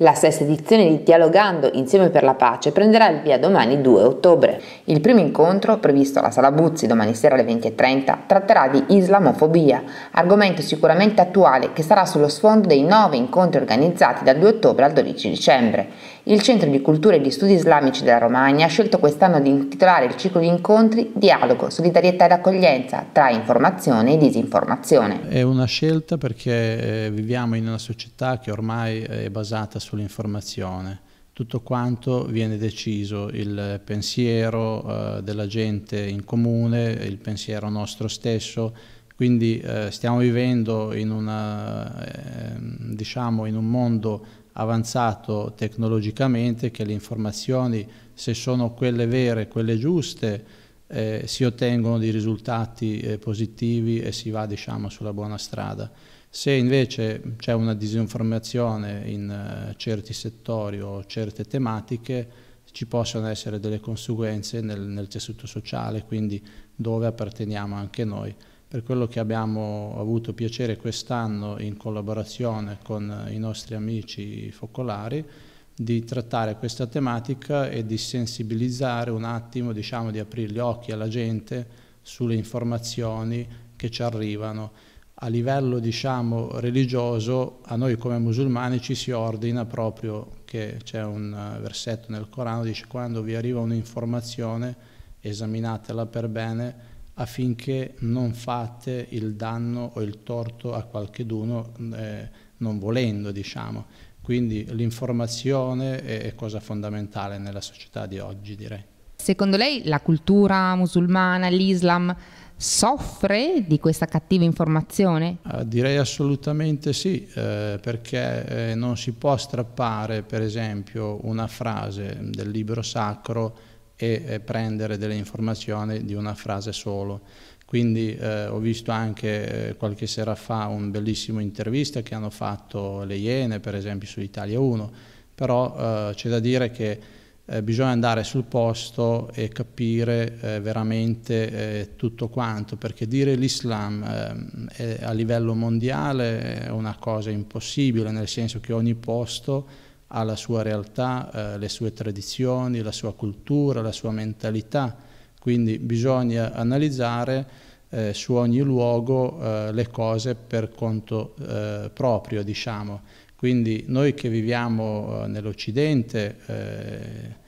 La sesta edizione di Dialogando insieme per la pace prenderà il via domani 2 ottobre. Il primo incontro, previsto alla Sala Buzzi domani sera alle 20.30, tratterà di islamofobia, argomento sicuramente attuale che sarà sullo sfondo dei nove incontri organizzati dal 2 ottobre al 12 dicembre. Il Centro di Cultura e di Studi Islamici della Romagna ha scelto quest'anno di intitolare il ciclo di incontri Dialogo, solidarietà ed accoglienza tra informazione e disinformazione. È una scelta perché eh, viviamo in una società che ormai è basata sull'informazione tutto quanto viene deciso, il pensiero eh, della gente in comune, il pensiero nostro stesso, quindi eh, stiamo vivendo in, una, eh, diciamo in, un mondo avanzato tecnologicamente che le informazioni, se sono quelle vere, quelle giuste, eh, si ottengono dei risultati eh, positivi e si va diciamo, sulla buona strada. Se invece c'è una disinformazione in eh, certi settori o certe tematiche, ci possono essere delle conseguenze nel, nel tessuto sociale, quindi dove apparteniamo anche noi per quello che abbiamo avuto piacere quest'anno in collaborazione con i nostri amici focolari di trattare questa tematica e di sensibilizzare un attimo, diciamo, di aprire gli occhi alla gente sulle informazioni che ci arrivano. A livello diciamo, religioso a noi come musulmani ci si ordina proprio che c'è un eh, versetto nel Corano dice quando vi arriva un'informazione esaminatela per bene affinché non fate il danno o il torto a qualcheduno mm, eh, non volendo, diciamo. Quindi l'informazione è, è cosa fondamentale nella società di oggi, direi. Secondo lei la cultura musulmana, l'Islam, soffre di questa cattiva informazione? Ah, direi assolutamente sì, eh, perché eh, non si può strappare, per esempio, una frase del libro sacro e prendere delle informazioni di una frase solo. Quindi eh, ho visto anche eh, qualche sera fa un bellissimo intervista che hanno fatto le Iene, per esempio su Italia 1, però eh, c'è da dire che eh, bisogna andare sul posto e capire eh, veramente eh, tutto quanto, perché dire l'Islam a livello mondiale è una cosa impossibile, nel senso che ogni posto alla sua realtà, eh, le sue tradizioni, la sua cultura, la sua mentalità. Quindi bisogna analizzare eh, su ogni luogo eh, le cose per conto eh, proprio, diciamo. Quindi noi che viviamo eh, nell'Occidente, eh,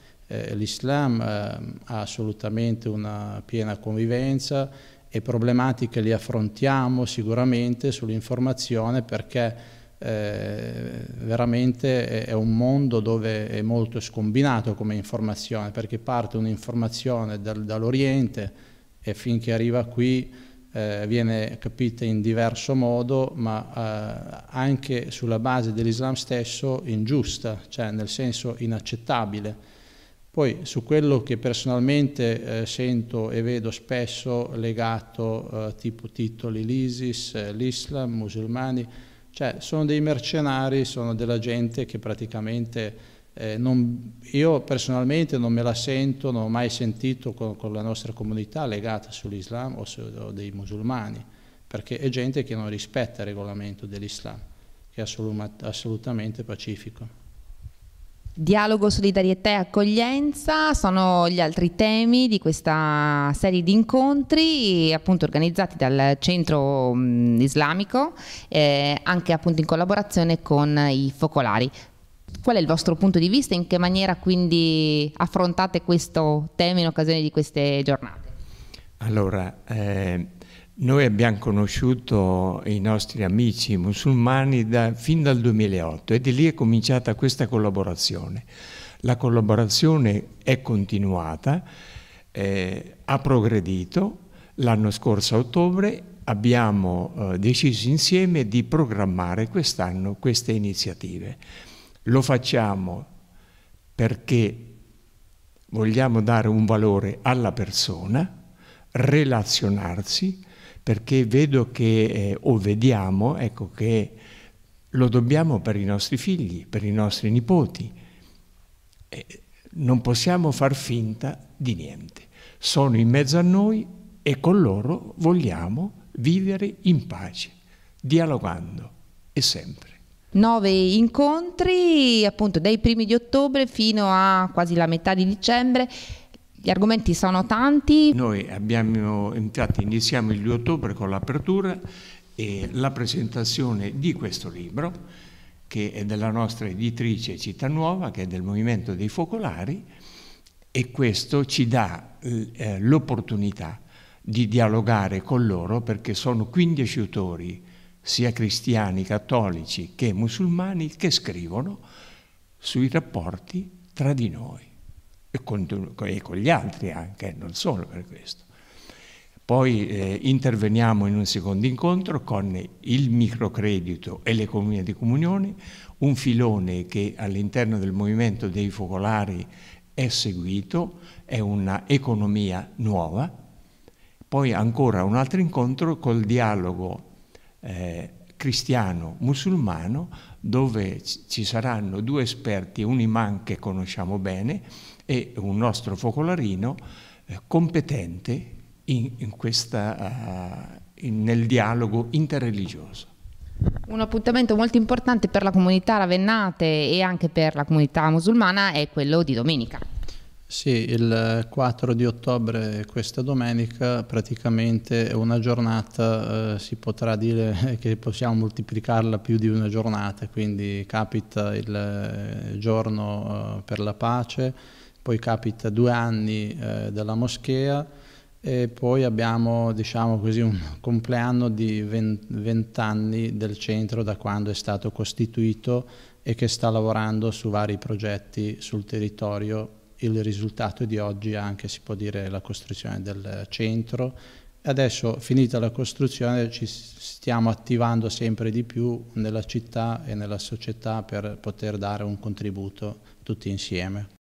l'Islam ha assolutamente una piena convivenza e problematiche li affrontiamo sicuramente sull'informazione perché eh, veramente è, un mondo dove è molto scombinato come informazione, perché parte un'informazione dal, dall'Oriente e finché arriva qui eh, viene capita in diverso modo, ma eh, anche sulla base dell'Islam stesso ingiusta, cioè nel senso inaccettabile. Poi su quello che personalmente eh, sento e vedo spesso legato eh, tipo titoli l'ISIS, eh, l'Islam, musulmani, cioè, sono dei mercenari, sono della gente che praticamente... Eh, non, io personalmente non me la sento, non ho mai sentito con, con la nostra comunità legata sull'Islam o, su, o dei musulmani, perché è gente che non rispetta il regolamento dell'Islam, che è assolutamente pacifico. Dialogo, solidarietà e accoglienza sono gli altri temi di questa serie di incontri appunto organizzati dal centro islamico eh, anche appunto in collaborazione con i focolari. Qual è il vostro punto di vista? e In che maniera quindi affrontate questo tema in occasione di queste giornate? Allora, eh noi abbiamo conosciuto i nostri amici musulmani da, fin dal 2008 e di lì è cominciata questa collaborazione. La collaborazione è continuata, eh, ha progredito. L'anno scorso a ottobre abbiamo eh, deciso insieme di programmare quest'anno queste iniziative. Lo facciamo perché vogliamo dare un valore alla persona, relazionarsi, perché vedo che, eh, o vediamo, ecco, che lo dobbiamo per i nostri figli, per i nostri nipoti. Eh, non possiamo far finta di niente. Sono in mezzo a noi e con loro vogliamo vivere in pace, dialogando e sempre. Nove incontri appunto dai primi di ottobre fino a quasi la metà di dicembre gli argomenti sono tanti. Noi abbiamo, infatti iniziamo il 2 ottobre con l'apertura e la presentazione di questo libro che è della nostra editrice Città Nuova, che è del Movimento dei Focolari, e questo ci dà eh, l'opportunità di dialogare con loro perché sono 15 autori, sia cristiani, cattolici che musulmani, che scrivono sui rapporti tra di noi e con, e con gli altri anche, non solo per questo. Poi eh, interveniamo in un secondo incontro con il microcredito e l'economia di comunione, un filone che all'interno del movimento dei focolari è seguito, è un'economia nuova. Poi ancora un altro incontro col dialogo eh, cristiano-musulmano dove ci saranno due esperti, un imam che conosciamo bene e un nostro focolarino eh, competente in, in questa, uh, in, nel dialogo interreligioso. Un appuntamento molto importante per la comunità ravennate e anche per la comunità musulmana è quello di domenica. Sì, il 4 di ottobre, questa domenica, praticamente è una giornata, eh, si potrà dire che possiamo moltiplicarla più di una giornata, quindi capita il eh, giorno eh, per la pace, poi capita due anni eh, della moschea e poi abbiamo diciamo così, un compleanno di 20, 20 anni del centro da quando è stato costituito e che sta lavorando su vari progetti sul territorio il risultato di oggi è anche, si può dire, la costruzione del centro. Adesso, finita la costruzione, ci stiamo attivando sempre di più nella città e nella società per poter dare un contributo tutti insieme.